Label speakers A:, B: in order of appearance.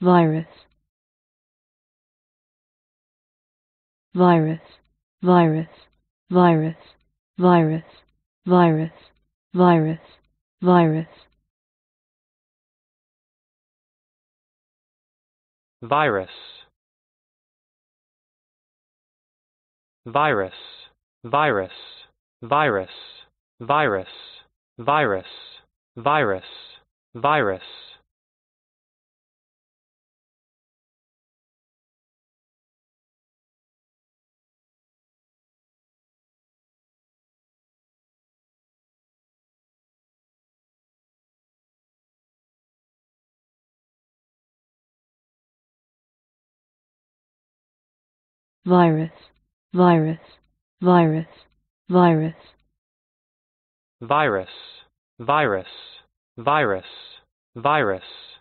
A: virus
B: virus virus virus virus virus virus virus
A: virus virus
C: virus virus virus virus virus virus
B: virus, virus, virus, virus.
C: Virus, virus, virus,
A: virus.